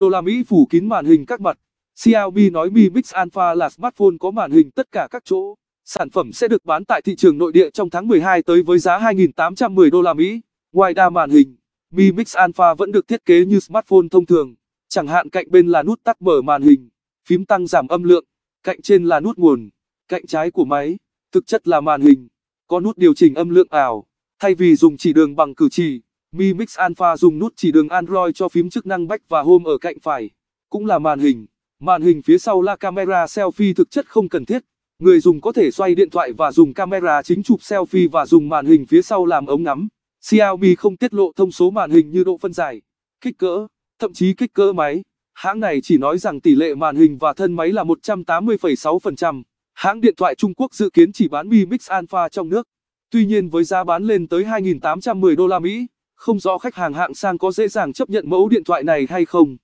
đô la Mỹ phủ kín màn hình các mặt. Xiaomi nói Mi Mix Alpha là smartphone có màn hình tất cả các chỗ. Sản phẩm sẽ được bán tại thị trường nội địa trong tháng 12 tới với giá 2.810 đô la Mỹ. Ngoài đa màn hình, Mi Mix Alpha vẫn được thiết kế như smartphone thông thường, chẳng hạn cạnh bên là nút tắt mở màn hình, phím tăng giảm âm lượng, cạnh trên là nút nguồn, cạnh trái của máy, thực chất là màn hình, có nút điều chỉnh âm lượng ảo, thay vì dùng chỉ đường bằng cử chỉ. Mi Mix Alpha dùng nút chỉ đường Android cho phím chức năng Back và Home ở cạnh phải. Cũng là màn hình. Màn hình phía sau là camera selfie thực chất không cần thiết. Người dùng có thể xoay điện thoại và dùng camera chính chụp selfie và dùng màn hình phía sau làm ống ngắm. Xiaomi không tiết lộ thông số màn hình như độ phân giải, kích cỡ, thậm chí kích cỡ máy. Hãng này chỉ nói rằng tỷ lệ màn hình và thân máy là 180,6%. Hãng điện thoại Trung Quốc dự kiến chỉ bán Mi Mix Alpha trong nước. Tuy nhiên với giá bán lên tới 2.810 đô la Mỹ, không rõ khách hàng hạng sang có dễ dàng chấp nhận mẫu điện thoại này hay không.